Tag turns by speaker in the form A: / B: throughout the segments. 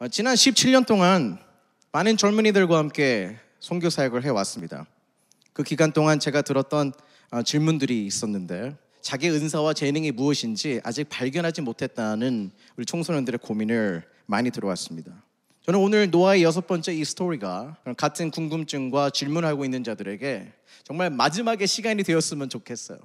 A: 어, 지난 17년 동안 많은 젊은이들과 함께 선교 사역을 해왔습니다. 그 기간 동안 제가 들었던 어, 질문들이 있었는데 자기 은사와 재능이 무엇인지 아직 발견하지 못했다는 우리 청소년들의 고민을 많이 들어왔습니다. 저는 오늘 노아의 여섯 번째 이 스토리가 같은 궁금증과 질문하고 있는 자들에게 정말 마지막의 시간이 되었으면 좋겠어요.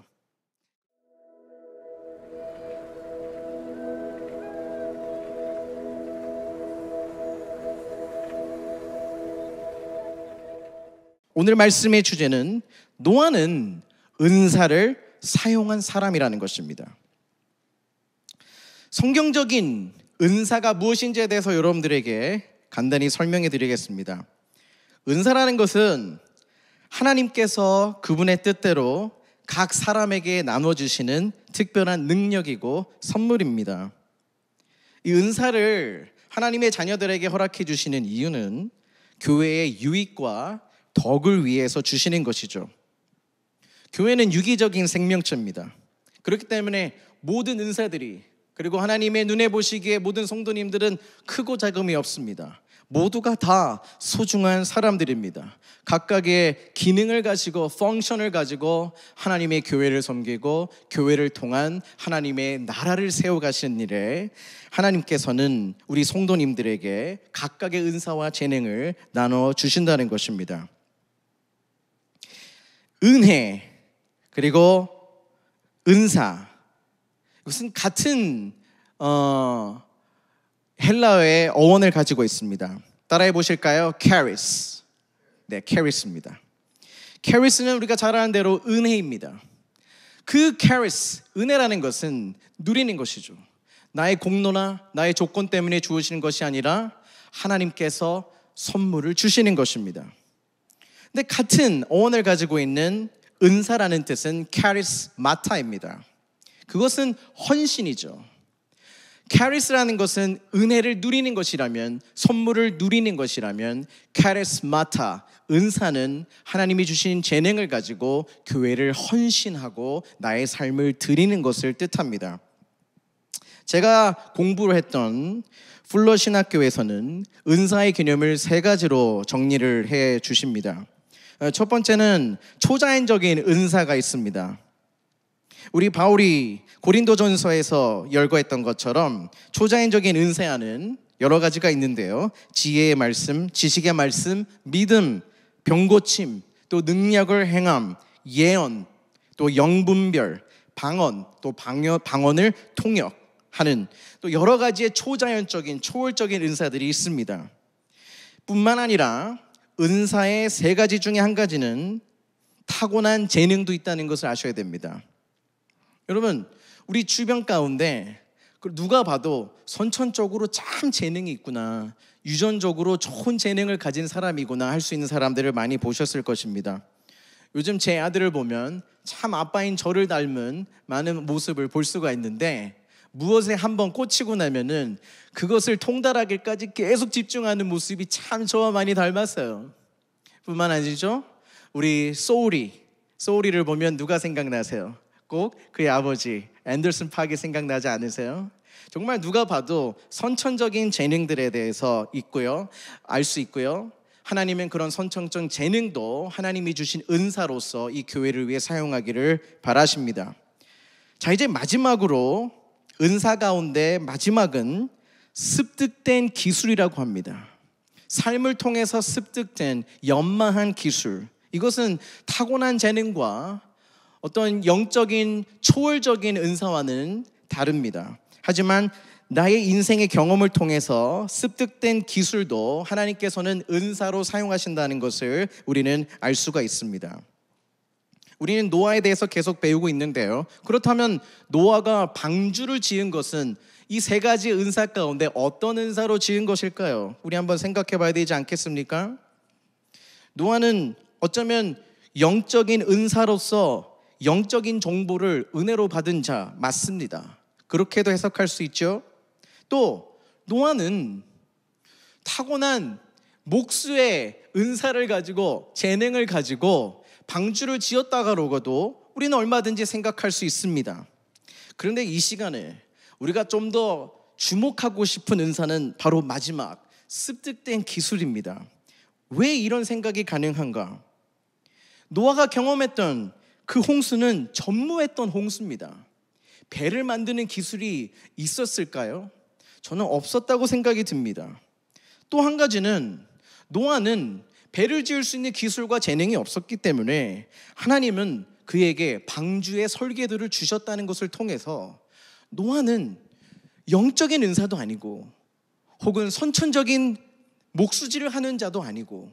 A: 오늘 말씀의 주제는 노아는 은사를 사용한 사람이라는 것입니다. 성경적인 은사가 무엇인지에 대해서 여러분들에게 간단히 설명해 드리겠습니다. 은사라는 것은 하나님께서 그분의 뜻대로 각 사람에게 나눠주시는 특별한 능력이고 선물입니다. 이 은사를 하나님의 자녀들에게 허락해 주시는 이유는 교회의 유익과 덕을 위해서 주시는 것이죠. 교회는 유기적인 생명체입니다. 그렇기 때문에 모든 은사들이 그리고 하나님의 눈에 보시기에 모든 성도님들은 크고 작음이 없습니다. 모두가 다 소중한 사람들입니다. 각각의 기능을 가지고 펑션을 가지고 하나님의 교회를 섬기고 교회를 통한 하나님의 나라를 세워 가시는 일에 하나님께서는 우리 성도님들에게 각각의 은사와 재능을 나눠 주신다는 것입니다. 은혜, 그리고 은사. 이것은 같은 어, 헬라어의 어원을 가지고 있습니다. 따라해 보실까요? c h a 네, c h a 입니다 c h a 는 우리가 잘 아는 대로 은혜입니다. 그 c h a 은혜라는 것은 누리는 것이죠. 나의 공로나 나의 조건 때문에 주어지는 것이 아니라 하나님께서 선물을 주시는 것입니다. 근데 같은 어원을 가지고 있는 은사라는 뜻은 카리스마타입니다. 그것은 헌신이죠. 카리스라는 것은 은혜를 누리는 것이라면 선물을 누리는 것이라면 카리스마타 은사는 하나님이 주신 재능을 가지고 교회를 헌신하고 나의 삶을 드리는 것을 뜻합니다. 제가 공부를 했던 플러 신학교에서는 은사의 개념을 세 가지로 정리를 해 주십니다. 어, 첫 번째는 초자연적인 은사가 있습니다. 우리 바울이 고린도전서에서 열거했던 것처럼 초자연적인 은사는 여러 가지가 있는데요. 지혜의 말씀, 지식의 말씀, 믿음, 병고침, 또 능력을 행함, 예언, 또 영분별, 방언, 또 방여, 방언을 통역하는 또 여러 가지의 초자연적인 초월적인 은사들이 있습니다. 뿐만 아니라 은사의 세 가지 중에 한 가지는 타고난 재능도 있다는 것을 아셔야 됩니다. 여러분, 우리 주변 가운데 그 누가 봐도 선천적으로 참 재능이 있구나. 유전적으로 좋은 재능을 가진 사람이구나 할 수 있는 사람들을 많이 보셨을 것입니다. 요즘 제 아들을 보면 참 아빠인 저를 닮은 많은 모습을 볼 수가 있는데 무엇에 한번 꽂히고 나면은 그것을 통달하기까지 계속 집중하는 모습이 참 저와 많이 닮았어요. 뿐만 아니죠. 우리 소울이 소울이를 보면 누가 생각나세요? 꼭 그의 아버지 앤더슨 파기 생각나지 않으세요? 정말 누가 봐도 선천적인 재능들에 대해서 있고요. 알 수 있고요. 하나님은 그런 선천적 재능도 하나님이 주신 은사로서 이 교회를 위해 사용하기를 바라십니다. 자, 이제 마지막으로 은사 가운데 마지막은 습득된 기술이라고 합니다. 삶을 통해서 습득된 연마한 기술. 이것은 타고난 재능과 어떤 영적인 초월적인 은사와는 다릅니다. 하지만 나의 인생의 경험을 통해서 습득된 기술도 하나님께서는 은사로 사용하신다는 것을 우리는 알 수가 있습니다. 우리는 노아에 대해서 계속 배우고 있는데요. 그렇다면 노아가 방주를 지은 것은 이 세 가지 은사 가운데 어떤 은사로 지은 것일까요? 우리 한번 생각해 봐야 되지 않겠습니까? 노아는 어쩌면 영적인 은사로서 영적인 정보를 은혜로 받은 자 맞습니다. 그렇게도 해석할 수 있죠. 또 노아는 타고난 목수의 은사를 가지고 재능을 가지고 방주를 지었다가로고도 우리는 얼마든지 생각할 수 있습니다. 그런데 이 시간에 우리가 좀 더 주목하고 싶은 은사는 바로 마지막 습득된 기술입니다. 왜 이런 생각이 가능한가? 노아가 경험했던 그 홍수는 전무했던 홍수입니다. 배를 만드는 기술이 있었을까요? 저는 없었다고 생각이 듭니다. 또 한 가지는 노아는 배를 지을 수 있는 기술과 재능이 없었기 때문에 하나님은 그에게 방주의 설계도를 주셨다는 것을 통해서 노아는 영적인 은사도 아니고 혹은 선천적인 목수지를 하는 자도 아니고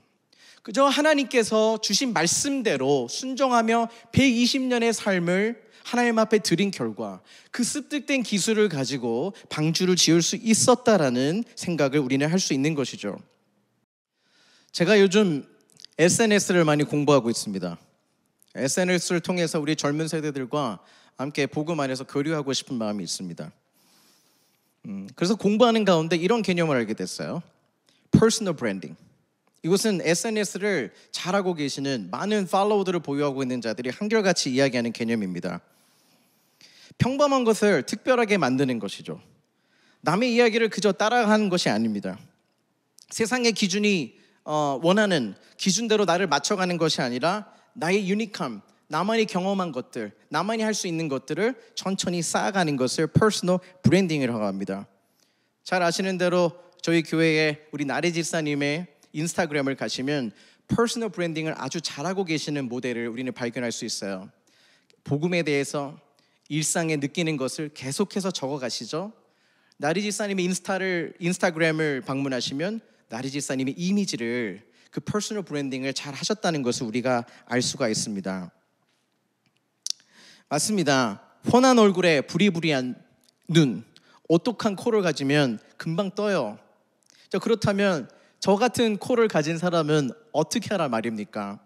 A: 그저 하나님께서 주신 말씀대로 순종하며 120년의 삶을 하나님 앞에 드린 결과 그 습득된 기술을 가지고 방주를 지을 수 있었다라는 생각을 우리는 할 수 있는 것이죠. 제가 요즘 SNS를 많이 공부하고 있습니다. SNS를 통해서 우리 젊은 세대들과 함께 복음 안에서 교류하고 싶은 마음이 있습니다. 음, 그래서 공부하는 가운데 이런 개념을 알게 됐어요. Personal Branding. 이것은 SNS를 잘하고 계시는 많은 팔로우들을 보유하고 있는 자들이 한결같이 이야기하는 개념입니다. 평범한 것을 특별하게 만드는 것이죠. 남의 이야기를 그저 따라하는 것이 아닙니다. 세상의 기준이 어, 원하는 기준대로 나를 맞춰가는 것이 아니라 나의 유니크함, 나만이 경험한 것들, 나만이 할 수 있는 것들을 천천히 쌓아가는 것을 퍼스널 브랜딩이라고 합니다. 잘 아시는 대로 저희 교회에 우리 나래 집사님의 인스타그램을 가시면 퍼스널 브랜딩을 아주 잘하고 계시는 모델을 우리는 발견할 수 있어요. 복음에 대해서 일상에 느끼는 것을 계속해서 적어 가시죠. 나리 집사님의 인스타를 인스타그램을 방문하시면 나리 지사님의 이미지를 그 퍼스널 브랜딩을 잘 하셨다는 것을 우리가 알 수가 있습니다. 맞습니다. 훤한 얼굴에 부리부리한 눈, 오똑한 코를 가지면 금방 떠요. 자, 그렇다면 저 같은 코를 가진 사람은 어떻게 하란 말입니까?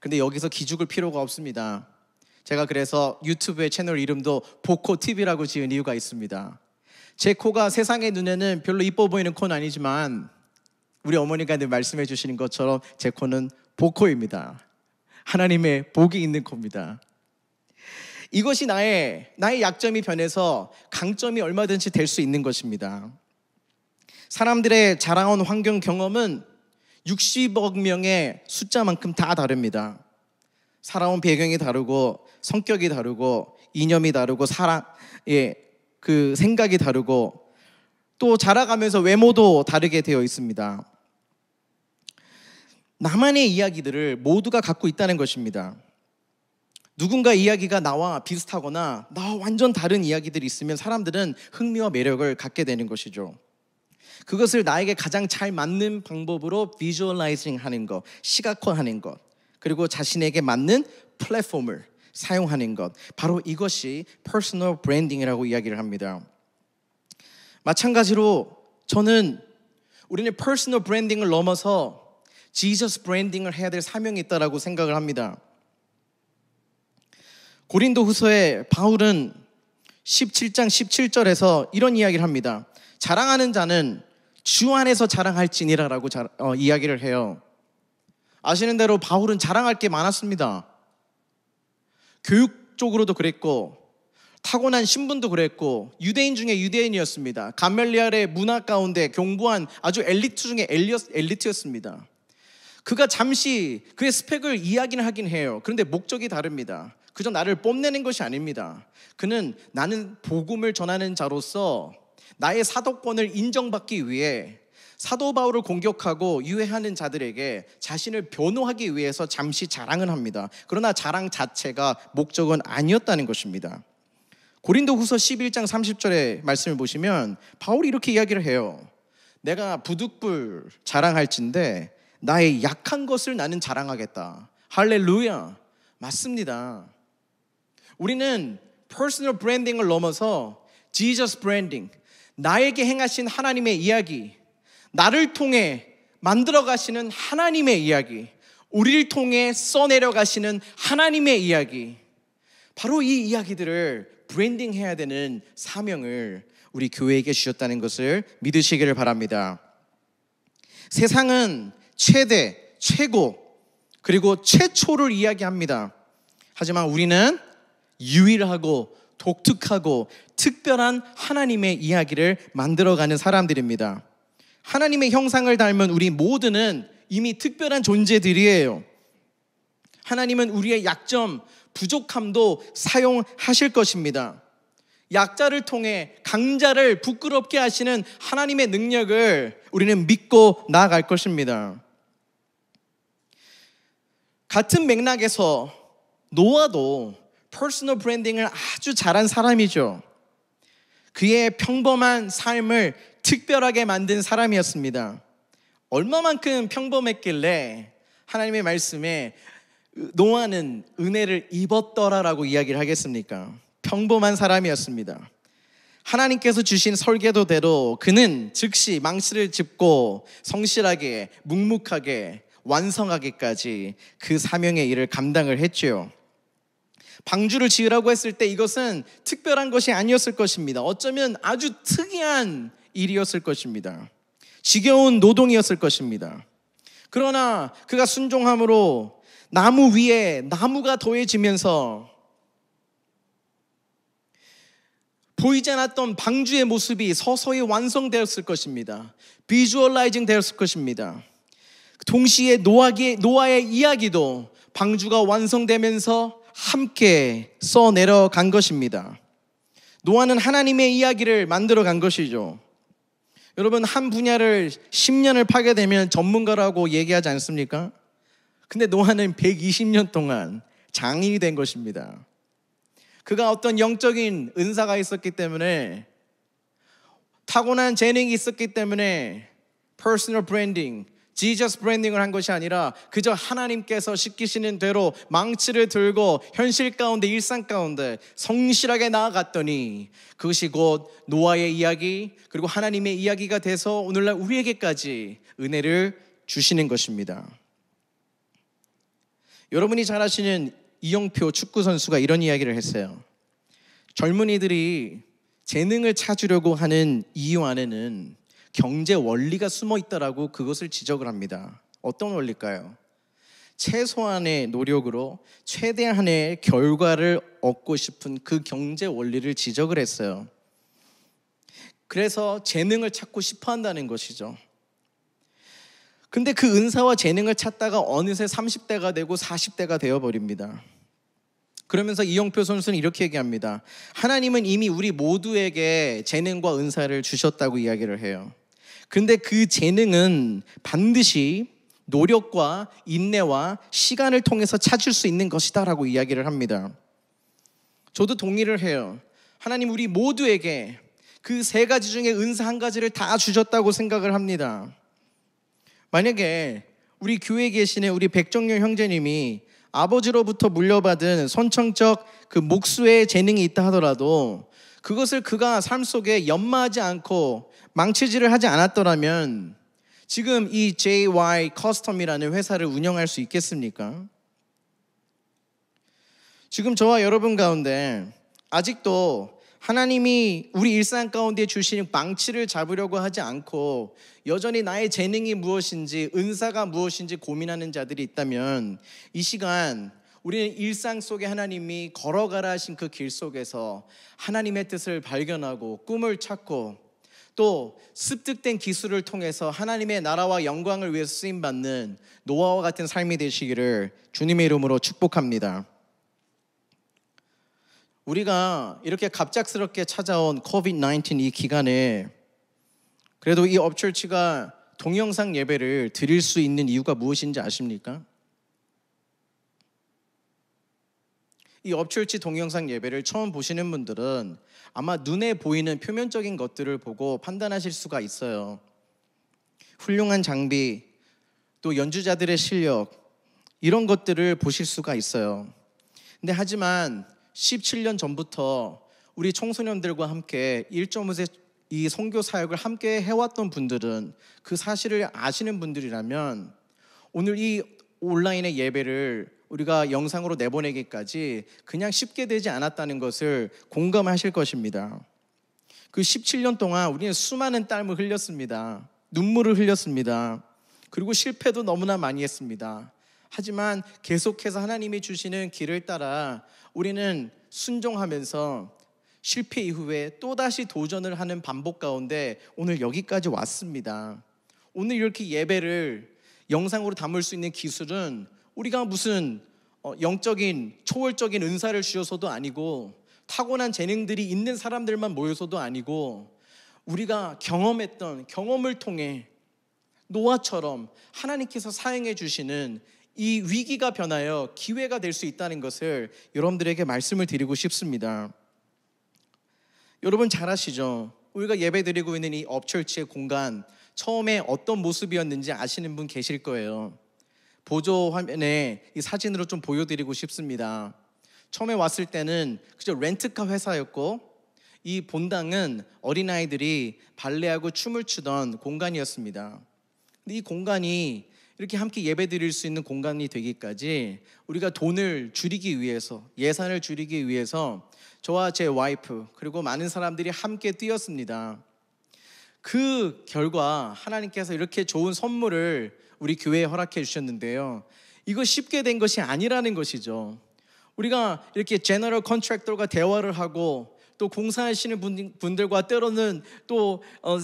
A: 근데 여기서 기죽을 필요가 없습니다. 제가 그래서 유튜브의 채널 이름도 보코 TV라고 지은 이유가 있습니다. 제 코가 세상의 눈에는 별로 이뻐 보이는 코는 아니지만 우리 어머니가 늘 말씀해 주시는 것처럼 제 코는 복코입니다. 하나님의 복이 있는 코니다 이것이 나의 나의 약점이 변해서 강점이 얼마든지 될 수 있는 것입니다. 사람들의 자랑한 환경 경험은 60억 명의 숫자만큼 다 다릅니다. 살아온 배경이 다르고 성격이 다르고 이념이 다르고 사랑 예그 생각이 다르고 또 자라가면서 외모도 다르게 되어 있습니다. 나만의 이야기들을 모두가 갖고 있다는 것입니다. 누군가 이야기가 나와 비슷하거나 나와 완전 다른 이야기들이 있으면 사람들은 흥미와 매력을 갖게 되는 것이죠. 그것을 나에게 가장 잘 맞는 방법으로 비주얼라이징 하는 것, 시각화하는 것, 그리고 자신에게 맞는 플랫폼을 사용하는 것. 바로 이것이 퍼스널 브랜딩이라고 이야기를 합니다. 마찬가지로 저는 우리는 퍼스널 브랜딩을 넘어서 지저스 브랜딩을 해야 될 사명이 있다라고 생각을 합니다. 고린도 후서에 바울은 17장 17절에서 이런 이야기를 합니다. 자랑하는 자는 주 안에서 자랑할지니라라고 자, 어, 이야기를 해요. 아시는 대로 바울은 자랑할 게 많았습니다. 교육 쪽으로도 그랬고 타고난 신분도 그랬고 유대인 중에 유대인이었습니다. 감멜리알의 문화 가운데 경부한 아주 엘리트 중에 엘리 엘리트였습니다. 그가 잠시 그의 스펙을 이야기는 하긴 해요. 그런데 목적이 다릅니다. 그저 나를 뽐내는 것이 아닙니다. 그는 나는 복음을 전하는 자로서 나의 사도권을 인정받기 위해 사도 바울을 공격하고 유해하는 자들에게 자신을 변호하기 위해서 잠시 자랑을 합니다. 그러나 자랑 자체가 목적은 아니었다는 것입니다. 고린도후서 11장 30절의 말씀을 보시면 바울이 이렇게 이야기를 해요. 내가 부득불 자랑할진데 나의 약한 것을 나는 자랑하겠다. 할렐루야. 맞습니다. 우리는 퍼스널 브랜딩을 넘어서 지저스 브랜딩, 나에게 행하신 하나님의 이야기, 나를 통해 만들어 가시는 하나님의 이야기, 우리를 통해 써내려 가시는 하나님의 이야기. 바로 이 이야기들을 브랜딩해야 되는 사명을 우리 교회에게 주셨다는 것을 믿으시기를 바랍니다. 세상은 최대, 최고, 그리고 최초를 이야기합니다. 하지만 우리는 유일하고 독특하고 특별한 하나님의 이야기를 만들어가는 사람들입니다. 하나님의 형상을 닮은 우리 모두는 이미 특별한 존재들이에요. 하나님은 우리의 약점, 부족함도 사용하실 것입니다. 약자를 통해 강자를 부끄럽게 하시는 하나님의 능력을 우리는 믿고 나아갈 것입니다. 같은 맥락에서 노아도 퍼스널 브랜딩을 아주 잘한 사람이죠. 그의 평범한 삶을 특별하게 만든 사람이었습니다. 얼마만큼 평범했길래 하나님의 말씀에 노아는 은혜를 입었더라라고 이야기를 하겠습니까? 평범한 사람이었습니다. 하나님께서 주신 설계도대로 그는 즉시 망치를 짚고 성실하게 묵묵하게 완성하기까지 그 사명의 일을 감당을 했지요. 방주를 지으라고 했을 때 이것은 특별한 것이 아니었을 것입니다. 어쩌면 아주 특이한 일이었을 것입니다. 지겨운 노동이었을 것입니다. 그러나 그가 순종함으로 나무 위에 나무가 더해지면서 보이지 않았던 방주의 모습이 서서히 완성되었을 것입니다. 비주얼라이징 되었을 것입니다. 동시에 노아의, 노아의 이야기도 방주가 완성되면서 함께 써 내려간 것입니다. 노아는 하나님의 이야기를 만들어 간 것이죠. 여러분, 한 분야를 10년을 파게 되면 전문가라고 얘기하지 않습니까? 근데 노아는 120년 동안 장인이 된 것입니다. 그가 어떤 영적인 은사가 있었기 때문에 타고난 재능이 있었기 때문에 퍼스널 브랜딩, 지저스 브랜딩을 한 것이 아니라 그저 하나님께서 시키시는 대로 망치를 들고 현실 가운데 일상 가운데 성실하게 나아갔더니 그것이 곧 노아의 이야기 그리고 하나님의 이야기가 돼서 오늘날 우리에게까지 은혜를 주시는 것입니다. 여러분이 잘 아시는 이영표 축구 선수가 이런 이야기를 했어요. 젊은이들이 재능을 찾으려고 하는 이유 안에는 경제 원리가 숨어 있다라고 그것을 지적을 합니다. 어떤 원리일까요? 최소한의 노력으로 최대한의 결과를 얻고 싶은 그 경제 원리를 지적을 했어요. 그래서 재능을 찾고 싶어 한다는 것이죠. 근데 그 은사와 재능을 찾다가 어느새 30대가 되고 40대가 되어버립니다. 그러면서 이영표 선수는 이렇게 얘기합니다. 하나님은 이미 우리 모두에게 재능과 은사를 주셨다고 이야기를 해요. 근데 그 재능은 반드시 노력과 인내와 시간을 통해서 찾을 수 있는 것이다라고 이야기를 합니다. 저도 동의를 해요. 하나님 우리 모두에게 그 세 가지 중에 은사 한 가지를 다 주셨다고 생각을 합니다. 만약에 우리 교회에 계시는 우리 백정렬 형제님이 아버지로부터 물려받은 선천적 그 목수의 재능이 있다 하더라도 그것을 그가 삶 속에 연마하지 않고 망치질을 하지 않았더라면 지금 이 JY 커스텀이라는 회사를 운영할 수 있겠습니까? 지금 저와 여러분 가운데 아직도 하나님이 우리 일상 가운데 주시는 망치를 잡으려고 하지 않고 여전히 나의 재능이 무엇인지 은사가 무엇인지 고민하는 자들이 있다면 이 시간 우리는 일상 속에 하나님이 걸어가라 하신 그 길 속에서 하나님의 뜻을 발견하고 꿈을 찾고 또 습득된 기술을 통해서 하나님의 나라와 영광을 위해서 쓰임 받는 노아와 같은 삶이 되시기를 주님의 이름으로 축복합니다. 우리가 이렇게 갑작스럽게 찾아온 COVID-19 이 기간에 그래도 이 업철치가 동영상 예배를 드릴 수 있는 이유가 무엇인지 아십니까? 이 업출치 동영상 예배를 처음 보시는 분들은 아마 눈에 보이는 표면적인 것들을 보고 판단하실 수가 있어요. 훌륭한 장비, 또 연주자들의 실력, 이런 것들을 보실 수가 있어요. 근데 하지만 17년 전부터 우리 청소년들과 함께 1.5세 이 선교 사역을 함께 해왔던 분들은 그 사실을 아시는 분들이라면 오늘 이 온라인의 예배를 우리가 영상으로 내보내기까지 그냥 쉽게 되지 않았다는 것을 공감하실 것입니다. 그 17년 동안 우리는 수많은 땀을 흘렸습니다. 눈물을 흘렸습니다. 그리고 실패도 너무나 많이 했습니다. 하지만 계속해서 하나님이 주시는 길을 따라 우리는 순종하면서 실패 이후에 또다시 도전을 하는 반복 가운데 오늘 여기까지 왔습니다. 오늘 이렇게 예배를 영상으로 담을 수 있는 기술은 우리가 무슨 어, 영적인 초월적인 은사를 주어서도 아니고 타고난 재능들이 있는 사람들만 모여서도 아니고 우리가 경험했던 경험을 통해 노아처럼 하나님께서 사행해 주시는 이 위기가 변하여 기회가 될 수 있다는 것을 여러분들에게 말씀을 드리고 싶습니다. 여러분 잘 아시죠? 우리가 예배 드리고 있는 이 업철치의 공간 처음에 어떤 모습이었는지 아시는 분 계실 거예요. 보조 화면에 이 사진으로 좀 보여드리고 싶습니다. 처음에 왔을 때는 그저 렌트카 회사였고 이 본당은 어린아이들이 발레하고 춤을 추던 공간이었습니다. 근데 이 공간이 이렇게 함께 예배 드릴 수 있는 공간이 되기까지 우리가 돈을 줄이기 위해서 예산을 줄이기 위해서 저와 제 와이프 그리고 많은 사람들이 함께 뛰었습니다. 그 결과 하나님께서 이렇게 좋은 선물을 우리 교회에 허락해 주셨는데요. 이거 쉽게 된 것이 아니라는 것이죠. 우리가 이렇게 제너럴 컨트랙터가 대화를 하고 또 공사하시는 분들과 때로는 또 어,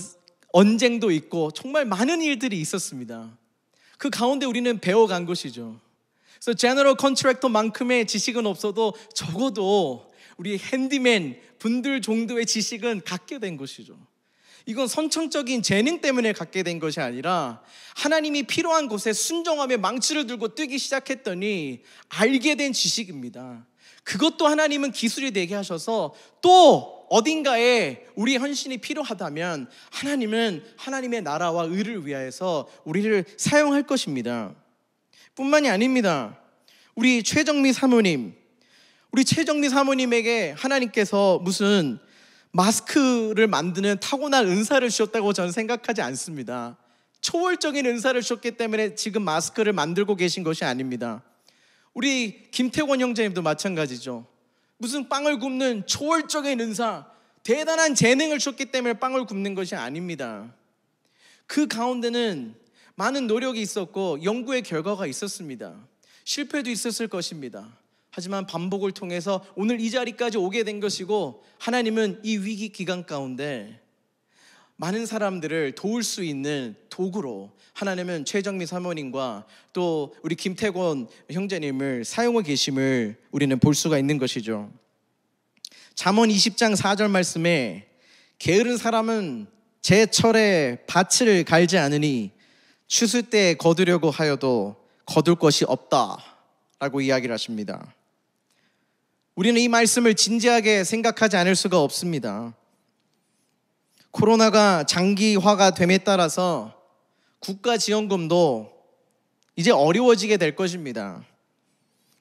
A: 언쟁도 있고 정말 많은 일들이 있었습니다. 그 가운데 우리는 배워간 것이죠. 그래서 제너럴 컨트랙터만큼의 지식은 없어도 적어도 우리 핸디맨 분들 정도의 지식은 갖게 된 것이죠. 이건 선천적인 재능 때문에 갖게 된 것이 아니라 하나님이 필요한 곳에 순종함에 망치를 들고 뛰기 시작했더니 알게 된 지식입니다. 그것도 하나님은 기술이 되게 하셔서 또 어딘가에 우리 헌신이 필요하다면 하나님은 하나님의 나라와 의를 위하여서 우리를 사용할 것입니다. 뿐만이 아닙니다. 우리 최정미 사모님, 우리 최정미 사모님에게 하나님께서 무슨 마스크를 만드는 타고난 은사를 주셨다고 저는 생각하지 않습니다. 초월적인 은사를 주셨기 때문에 지금 마스크를 만들고 계신 것이 아닙니다. 우리 김태권 형제님도 마찬가지죠. 무슨 빵을 굽는 초월적인 은사, 대단한 재능을 주셨기 때문에 빵을 굽는 것이 아닙니다. 그 가운데는 많은 노력이 있었고 연구의 결과가 있었습니다. 실패도 있었을 것입니다. 하지만 반복을 통해서 오늘 이 자리까지 오게 된 것이고 하나님은 이 위기 기간 가운데 많은 사람들을 도울 수 있는 도구로 하나님은 최정미 사모님과 또 우리 김태곤 형제님을 사용하고 계심을 우리는 볼 수가 있는 것이죠. 잠언 20장 4절 말씀에 게으른 사람은 제 철에 밭을 갈지 않으니 추수 때 거두려고 하여도 거둘 것이 없다 라고 이야기를 하십니다. 우리는 이 말씀을 진지하게 생각하지 않을 수가 없습니다. 코로나가 장기화가 됨에 따라서 국가 지원금도 이제 어려워지게 될 것입니다.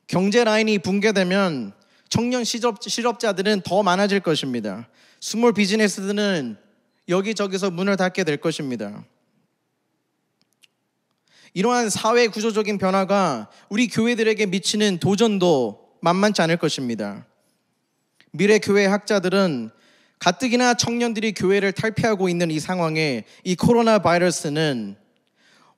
A: 경제 라인이 붕괴되면 청년 실업, 실업자들은 더 많아질 것입니다. 스몰 비즈니스들은 여기저기서 문을 닫게 될 것입니다. 이러한 사회 구조적인 변화가 우리 교회들에게 미치는 도전도 만만치 않을 것입니다. 미래 교회 학자들은 가뜩이나 청년들이 교회를 탈피하고 있는 이 상황에 이 코로나 바이러스는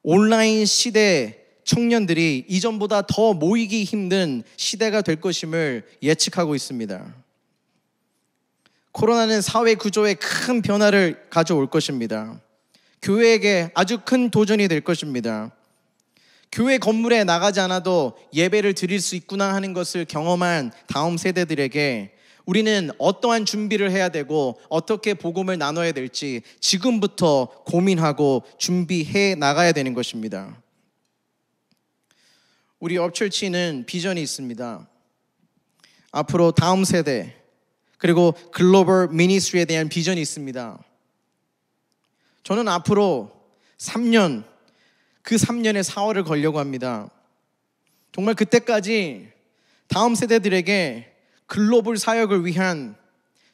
A: 온라인 시대 청년들이 이전보다 더 모이기 힘든 시대가 될 것임을 예측하고 있습니다. 코로나는 사회 구조에 큰 변화를 가져올 것입니다. 교회에게 아주 큰 도전이 될 것입니다. 교회 건물에 나가지 않아도 예배를 드릴 수 있구나 하는 것을 경험한 다음 세대들에게 우리는 어떠한 준비를 해야 되고 어떻게 복음을 나눠야 될지 지금부터 고민하고 준비해 나가야 되는 것입니다. 우리 업철치는 비전이 있습니다. 앞으로 다음 세대 그리고 글로벌 미니스트리에 대한 비전이 있습니다. 저는 앞으로 3년 그 3년의 4월을 걸려고 합니다. 정말 그때까지 다음 세대들에게 글로벌 사역을 위한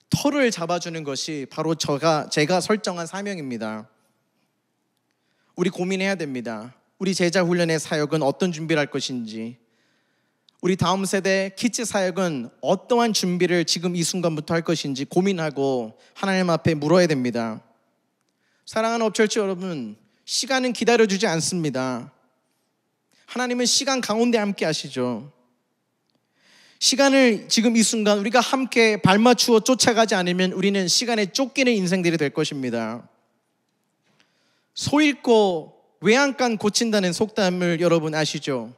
A: 터를 잡아주는 것이 바로 제가, 제가 설정한 사명입니다. 우리 고민해야 됩니다. 우리 제자 훈련의 사역은 어떤 준비를 할 것인지, 우리 다음 세대 키츠 사역은 어떠한 준비를 지금 이 순간부터 할 것인지 고민하고 하나님 앞에 물어야 됩니다. 사랑하는 업철치 여러분, 시간은 기다려주지 않습니다. 하나님은 시간 가운데 함께 하시죠. 시간을 지금 이 순간 우리가 함께 발맞추어 쫓아가지 않으면 우리는 시간에 쫓기는 인생들이 될 것입니다. 소잃고 외양간 고친다는 속담을 여러분 아시죠?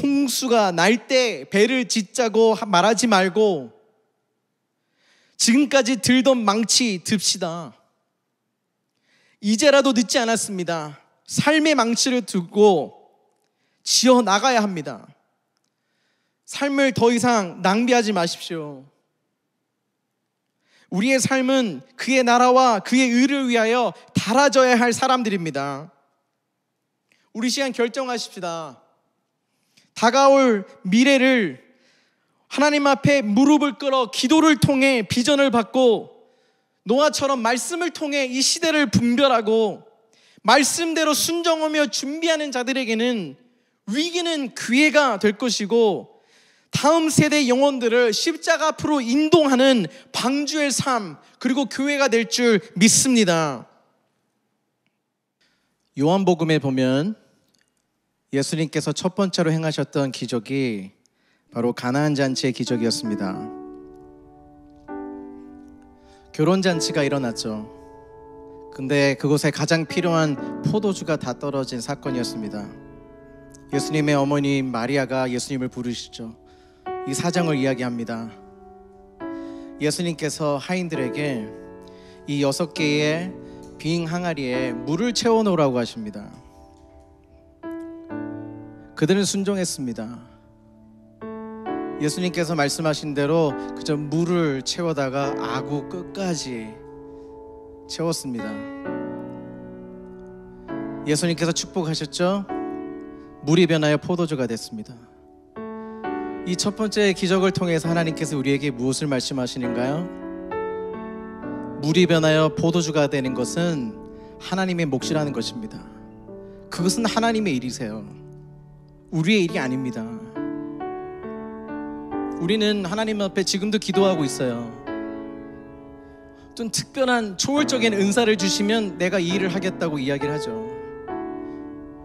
A: 홍수가 날 때 배를 짓자고 말하지 말고 지금까지 들던 망치 듭시다. 이제라도 늦지 않았습니다. 삶의 망치를 두고 지어 나가야 합니다. 삶을 더 이상 낭비하지 마십시오. 우리의 삶은 그의 나라와 그의 의를 위하여 달아져야 할 사람들입니다. 우리 시간 결정하십시다. 다가올 미래를 하나님 앞에 무릎을 끌어 기도를 통해 비전을 받고 노아처럼 말씀을 통해 이 시대를 분별하고 말씀대로 순정하며 준비하는 자들에게는 위기는 기회가 될 것이고 다음 세대 영혼들을 십자가 앞으로 인동하는 방주의 삶 그리고 교회가 될 줄 믿습니다. 요한복음에 보면 예수님께서 첫 번째로 행하셨던 기적이 바로 가나안 잔치의 기적이었습니다. 결혼잔치가 일어났죠. 근데 그곳에 가장 필요한 포도주가 다 떨어진 사건이었습니다. 예수님의 어머니 마리아가 예수님을 부르시죠. 이 사정을 이야기합니다. 예수님께서 하인들에게 이 여섯 개의 빙 항아리에 물을 채워 놓으라고 하십니다. 그들은 순종했습니다. 예수님께서 말씀하신 대로 그저 물을 채워다가 아구 끝까지 채웠습니다. 예수님께서 축복하셨죠? 물이 변하여 포도주가 됐습니다. 이 첫 번째 기적을 통해서 하나님께서 우리에게 무엇을 말씀하시는가요? 물이 변하여 포도주가 되는 것은 하나님의 몫이라는 것입니다. 그것은 하나님의 일이세요. 우리의 일이 아닙니다. 우리는 하나님 앞에 지금도 기도하고 있어요. 좀 특별한 초월적인 은사를 주시면 내가 이 일을 하겠다고 이야기를 하죠.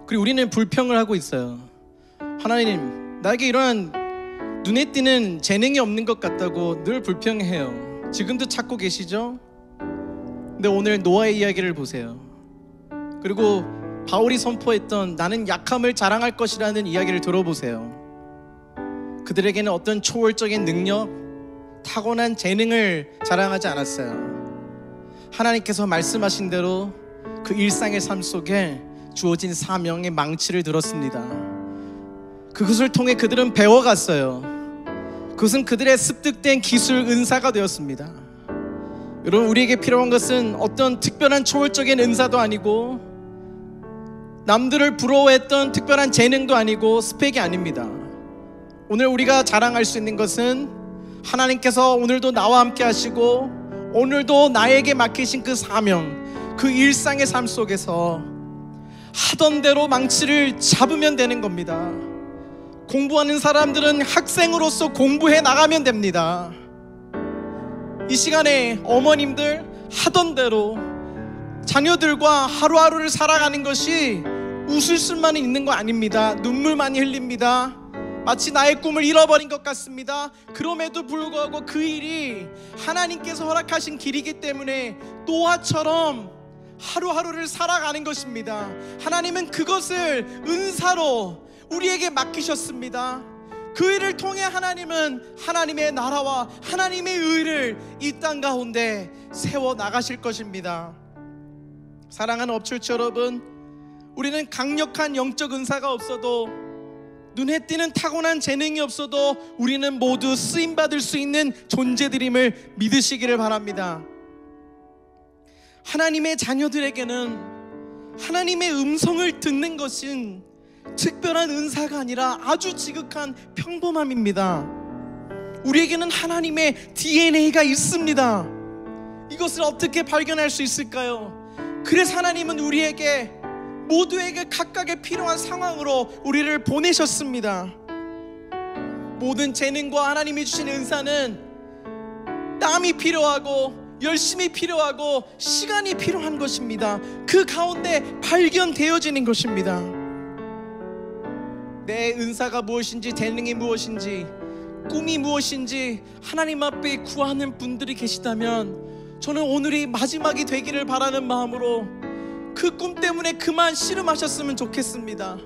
A: 그리고 우리는 불평을 하고 있어요. 하나님, 나에게 이러한 눈에 띄는 재능이 없는 것 같다고 늘 불평해요. 지금도 찾고 계시죠? 근데 오늘 노아의 이야기를 보세요. 그리고 바울이 선포했던 나는 약함을 자랑할 것이라는 이야기를 들어보세요. 그들에게는 어떤 초월적인 능력, 타고난 재능을 자랑하지 않았어요. 하나님께서 말씀하신 대로 그 일상의 삶 속에 주어진 사명의 망치를 들었습니다. 그것을 통해 그들은 배워갔어요. 그것은 그들의 습득된 기술 은사가 되었습니다. 여러분 우리에게 필요한 것은 어떤 특별한 초월적인 은사도 아니고 남들을 부러워했던 특별한 재능도 아니고 스펙이 아닙니다. 오늘 우리가 자랑할 수 있는 것은 하나님께서 오늘도 나와 함께 하시고 오늘도 나에게 맡기신 그 사명, 그 일상의 삶 속에서 하던 대로 망치를 잡으면 되는 겁니다. 공부하는 사람들은 학생으로서 공부해 나가면 됩니다. 이 시간에 어머님들 하던 대로 자녀들과 하루하루를 살아가는 것이 웃을 수만 있는 거 아닙니다. 눈물 많이 흘립니다. 마치 나의 꿈을 잃어버린 것 같습니다. 그럼에도 불구하고 그 일이 하나님께서 허락하신 길이기 때문에 노아처럼 하루하루를 살아가는 것입니다. 하나님은 그것을 은사로 우리에게 맡기셨습니다. 그 일을 통해 하나님은 하나님의 나라와 하나님의 의를 이 땅 가운데 세워 나가실 것입니다. 사랑하는 업출처 여러분, 우리는 강력한 영적 은사가 없어도 눈에 띄는 타고난 재능이 없어도 우리는 모두 쓰임 받을 수 있는 존재들임을 믿으시기를 바랍니다. 하나님의 자녀들에게는 하나님의 음성을 듣는 것은 특별한 은사가 아니라 아주 지극한 평범함입니다. 우리에게는 하나님의 DNA가 있습니다. 이것을 어떻게 발견할 수 있을까요? 그래서 하나님은 우리에게 모두에게 각각의 필요한 상황으로 우리를 보내셨습니다. 모든 재능과 하나님이 주신 은사는 땀이 필요하고 열심히 필요하고 시간이 필요한 것입니다. 그 가운데 발견되어지는 것입니다. 내 은사가 무엇인지 재능이 무엇인지 꿈이 무엇인지 하나님 앞에 구하는 분들이 계시다면 저는 오늘이 마지막이 되기를 바라는 마음으로 그꿈 때문에 그만 씨름하셨으면 좋겠습니다.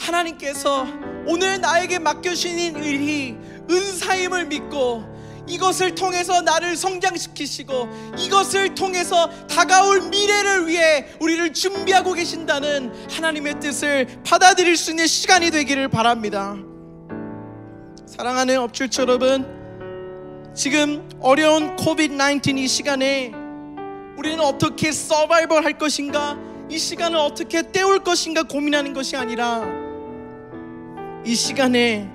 A: 하나님께서 오늘 나에게 맡겨주신 일이 은사임을 믿고 이것을 통해서 나를 성장시키시고 이것을 통해서 다가올 미래를 위해 우리를 준비하고 계신다는 하나님의 뜻을 받아들일 수 있는 시간이 되기를 바랍니다. 사랑하는 업출 여러분, 지금 어려운 코비드 19이 시간에 우리는 어떻게 서바이벌 할 것인가? 이 시간을 어떻게 때울 것인가 고민하는 것이 아니라 이 시간에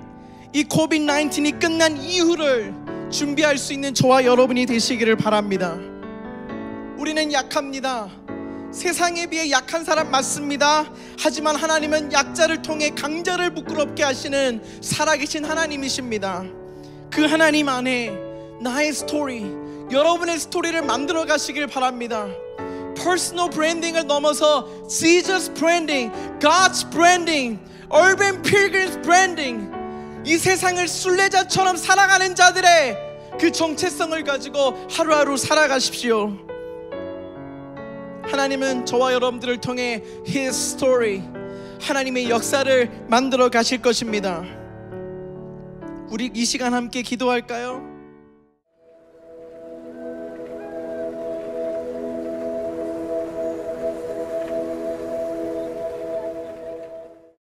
A: 이 c o v i d 19이 끝난 이후를 준비할 수 있는 저와 여러분이 되시기를 바랍니다. 우리는 약합니다. 세상에 비해 약한 사람 맞습니다. 하지만 하나님은 약자를 통해 강자를 부끄럽게 하시는 살아계신 하나님이십니다. 그 하나님 안에 나의 스토리, 여러분의 스토리를 만들어 가시길 바랍니다. personal branding을 넘어서 Jesus branding, God's branding, urban pilgrims branding 이 세상을 순례자처럼 살아가는 자들의 그 정체성을 가지고 하루하루 살아가십시오. 하나님은 저와 여러분들을 통해 His story, 하나님의 역사를 만들어 가실 것입니다. 우리 이 시간 함께 기도할까요?